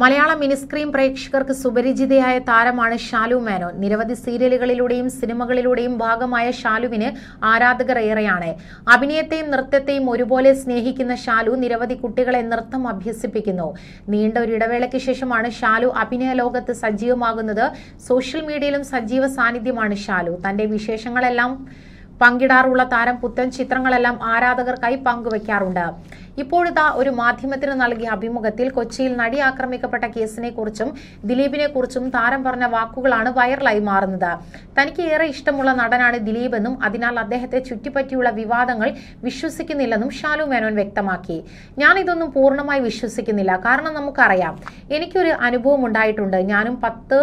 മലയാള മിനിസ്ക്രീൻ പ്രേക്ഷകർക്ക് സുപരിചിതയായ താരമാണ് ഷാലു മേനോൻ നിരവധി സീരിയലുകളിലൂടെയും സിനിമകളിലൂടെയും ഭാഗമായ ഷാലുവിന് ആരാധകർ ഏറെയാണ് അഭിനയത്തെയും നൃത്തത്തെയും ഒരുപോലെ സ്നേഹിക്കുന്ന ഷാലു നിരവധി കുട്ടികളെ നൃത്തം അഭ്യസിപ്പിക്കുന്നു നീണ്ട ഒരു ഇടവേളയ്ക്ക് ശേഷമാണ് ഷാലു അഭിനയ ലോകത്ത് സജീവമാകുന്നത് സോഷ്യൽ മീഡിയയിലും സജീവ സാന്നിധ്യമാണ് ഷാലു തന്റെ വിശേഷങ്ങളെല്ലാം പങ്കിടാറുള്ള താരം പുത്തൻ ചിത്രങ്ങളെല്ലാം ആരാധകർക്കായി പങ്കുവയ്ക്കാറുണ്ട് ഇപ്പോഴത്തെ ഒരു മാധ്യമത്തിന് നൽകിയ അഭിമുഖത്തിൽ കൊച്ചിയിൽ നടി ആക്രമിക്കപ്പെട്ട കേസിനെ കുറിച്ചും ദിലീപിനെ കുറിച്ചും താരം പറഞ്ഞ വാക്കുകളാണ് വൈറലായി മാറുന്നത് തനിക്ക് ഏറെ ഇഷ്ടമുള്ള നടനാണ് ദിലീപ് എന്നും അതിനാൽ അദ്ദേഹത്തെ ചുറ്റിപ്പറ്റിയുള്ള വിവാദങ്ങൾ വിശ്വസിക്കുന്നില്ലെന്നും ഷാലു മേനോൻ വ്യക്തമാക്കി ഞാൻ ഇതൊന്നും പൂർണ്ണമായി വിശ്വസിക്കുന്നില്ല കാരണം നമുക്കറിയാം എനിക്കൊരു അനുഭവം ഉണ്ടായിട്ടുണ്ട് ഞാനും പത്ത്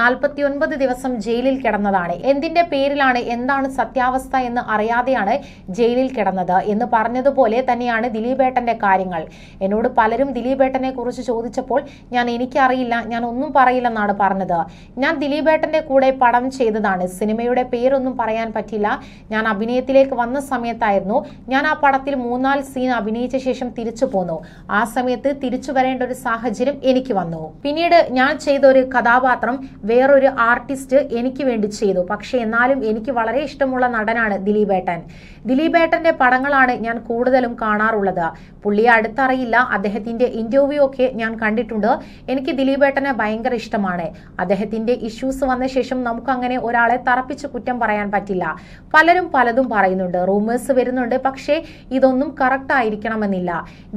നാൽപ്പത്തിയൊൻപത് ദിവസം ജയിലിൽ കിടന്നതാണ് എന്തിന്റെ പേരിലാണ് എന്താണ് സത്യാവസ്ഥ എന്ന് അറിയാതെയാണ് ജയിലിൽ കിടന്നത് എന്ന് പറഞ്ഞതുപോലെ തന്നെയാണ് ദിലീപേട്ടന്റെ കാര്യങ്ങൾ എന്നോട് പലരും ദിലീപേട്ടനെ കുറിച്ച് ചോദിച്ചപ്പോൾ ഞാൻ എനിക്കറിയില്ല ഞാൻ ഒന്നും പറയില്ലെന്നാണ് പറഞ്ഞത് ഞാൻ ദിലീപേട്ടന്റെ കൂടെ പടം ചെയ്തതാണ് സിനിമയുടെ പേരൊന്നും പറയാൻ പറ്റില്ല ഞാൻ അഭിനയത്തിലേക്ക് വന്ന സമയത്തായിരുന്നു ഞാൻ ആ പടത്തിൽ മൂന്നാല് സീൻ അഭിനയിച്ച ശേഷം തിരിച്ചു പോന്നു ആ സമയത്ത് തിരിച്ചു വരേണ്ട ഒരു സാഹചര്യം എനിക്ക് വന്നു പിന്നീട് ഞാൻ ചെയ്ത ഒരു കഥാപാത്രം വേറൊരു ആർട്ടിസ്റ്റ് എനിക്ക് വേണ്ടി ചെയ്തു പക്ഷേ എന്നാലും എനിക്ക് വളരെ ഇഷ്ടമുള്ള നടനാണ് ദിലീപേട്ടൻ ദിലീപേട്ടന്റെ പടങ്ങളാണ് ഞാൻ കൂടുതലും കാണാറുള്ളത് പുള്ളിയെ അടുത്തറിയില്ല അദ്ദേഹത്തിന്റെ ഇന്റർവ്യൂ ഒക്കെ ഞാൻ കണ്ടിട്ടുണ്ട് എനിക്ക് ദിലീപേട്ടനെ ഭയങ്കര ഇഷ്ടമാണ് അദ്ദേഹത്തിന്റെ ഇഷ്യൂസ് വന്ന ശേഷം നമുക്ക് അങ്ങനെ ഒരാളെ തറപ്പിച്ച് കുറ്റം പറയാൻ പറ്റില്ല പലരും പലതും പറയുന്നുണ്ട് റൂമേഴ്സ് വരുന്നുണ്ട് പക്ഷേ ഇതൊന്നും കറക്റ്റ് ആയിരിക്കണമെന്നില്ല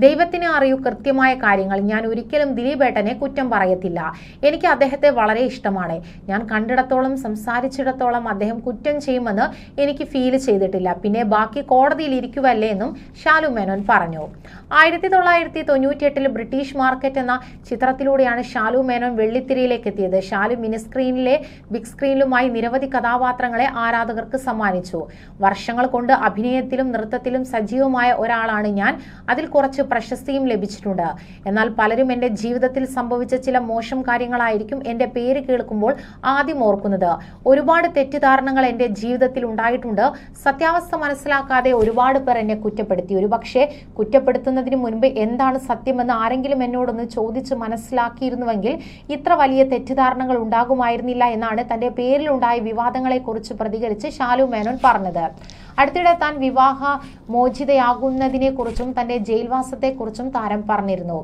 ദൈവത്തിനെ അറിയൂ കൃത്യമായ കാര്യങ്ങൾ ഞാൻ ഒരിക്കലും ദിലീപേട്ടനെ കുറ്റം പറയത്തില്ല എനിക്ക് അദ്ദേഹത്തെ വളരെ ഇഷ്ടമാണ് അദ്ദേഹമാണ് ഞാൻ കണ്ടിടത്തോളം സംസാരിച്ചിടത്തോളം അദ്ദേഹം കുറ്റം ചെയ്യുമെന്ന് എനിക്ക് ഫീൽ ചെയ്തിട്ടില്ല പിന്നെ ബാക്കി കോടതിയിൽ ഇരിക്കുവല്ലേ എന്നും ഷാലു മേനോൻ പറഞ്ഞു ആയിരത്തി തൊള്ളായിരത്തി തൊണ്ണൂറ്റിയെട്ടിൽ ബ്രിട്ടീഷ് മാർക്കറ്റ് എന്ന ചിത്രത്തിലൂടെയാണ് ഷാലു മേനോൻ വെള്ളിത്തിരയിലേക്ക് എത്തിയത് ഷാലു മിനി സ്ക്രീനിലെ ബിഗ് സ്ക്രീനിലുമായി നിരവധി കഥാപാത്രങ്ങളെ ആരാധകർക്ക് സമ്മാനിച്ചു വർഷങ്ങൾ കൊണ്ട് അഭിനയത്തിലും നൃത്തത്തിലും സജീവമായ ഒരാളാണ് ഞാൻ അതിൽ കുറച്ച് പ്രശസ്തിയും ലഭിച്ചിട്ടുണ്ട് എന്നാൽ പലരും എൻ്റെ ജീവിതത്തിൽ സംഭവിച്ച ചില മോശം കാര്യങ്ങളായിരിക്കും എൻ്റെ പേര് കേൾക്കുന്നത് കേൾക്കുമ്പോൾ ആദ്യം ഓർക്കുന്നത് ഒരുപാട് തെറ്റിദ്ധാരണകൾ എൻ്റെ ജീവിതത്തിൽ ഉണ്ടായിട്ടുണ്ട് സത്യാവസ്ഥ മനസ്സിലാക്കാതെ ഒരുപാട് പേർ എന്നെ കുറ്റപ്പെടുത്തി ഒരുപക്ഷെ കുറ്റപ്പെടുത്തുന്നതിന് മുൻപ് എന്താണ് സത്യമെന്ന് ആരെങ്കിലും എന്നോടൊന്ന് ചോദിച്ച് മനസ്സിലാക്കിയിരുന്നുവെങ്കിൽ ഇത്ര വലിയ തെറ്റിദ്ധാരണകൾ ഉണ്ടാകുമായിരുന്നില്ല എന്നാണ് തൻ്റെ പേരിലുണ്ടായ വിവാദങ്ങളെക്കുറിച്ച് പ്രതികരിച്ച് ഷാലു മേനോൻ പറഞ്ഞത് അടുത്തിടെ താൻ വിവാഹ മോചിതയാകുന്നതിനെക്കുറിച്ചും തന്റെ ജയിൽവാസത്തെക്കുറിച്ചും താരം പറഞ്ഞിരുന്നു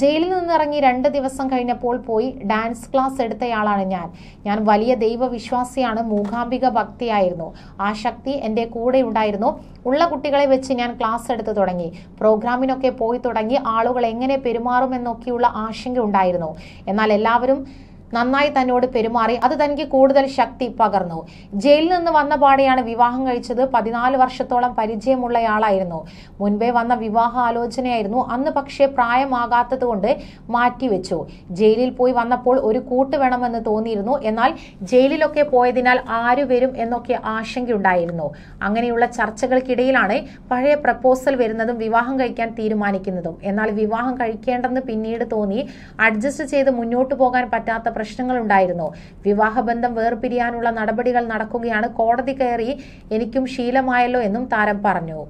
ജയിലിൽ നിന്നിറങ്ങി രണ്ട് ദിവസം കഴിഞ്ഞപ്പോൾ പോയി ഡാൻസ് ക്ലാസ് എടുത്തയാളാണ് ഞാൻ ഞാൻ വലിയ ദൈവവിശ്വാസിയാണ് മൂകാംബിക ഭക്തിയായിരുന്നു ആ ശക്തി എൻ്റെ കൂടെ ഉണ്ടായിരുന്നു ഉള്ള കുട്ടികളെ വെച്ച് ഞാൻ ക്ലാസ് എടുത്തു തുടങ്ങി പ്രോഗ്രാമിനൊക്കെ പോയി തുടങ്ങി ആളുകൾ എങ്ങനെ പെരുമാറുമെന്നൊക്കെയുള്ള ആശങ്ക ഉണ്ടായിരുന്നു എന്നാൽ എല്ലാവരും നന്നായി തന്നോട് പെരുമാറി അത് തനിക്ക് കൂടുതൽ ശക്തി പകർന്നു ജയിലിൽ നിന്ന് വന്ന പാടെയാണ് വിവാഹം കഴിച്ചത് പതിനാല് വർഷത്തോളം പരിചയമുള്ളയാളായിരുന്നു മുൻപേ വന്ന വിവാഹ ആലോചനയായിരുന്നു അന്ന് പക്ഷേ പ്രായമാകാത്തത് കൊണ്ട് മാറ്റിവെച്ചു ജയിലിൽ പോയി വന്നപ്പോൾ ഒരു കൂട്ട് വേണമെന്ന് തോന്നിയിരുന്നു എന്നാൽ ജയിലിലൊക്കെ പോയതിനാൽ ആര് വരും എന്നൊക്കെ ആശങ്കയുണ്ടായിരുന്നു അങ്ങനെയുള്ള ചർച്ചകൾക്കിടയിലാണ് പഴയ പ്രപ്പോസൽ വരുന്നതും വിവാഹം കഴിക്കാൻ തീരുമാനിക്കുന്നതും എന്നാൽ വിവാഹം കഴിക്കേണ്ടെന്ന് പിന്നീട് തോന്നി അഡ്ജസ്റ്റ് ചെയ്ത് മുന്നോട്ട് പോകാൻ പറ്റാത്ത പ്രശ്നങ്ങൾ ഉണ്ടായിരുന്നു വിവാഹബന്ധം വേർപിരിയാനുള്ള നടപടികൾ നടക്കുകയാണ് കോടതി കയറി എനിക്കും ശീലമായല്ലോ എന്നും താരം പറഞ്ഞു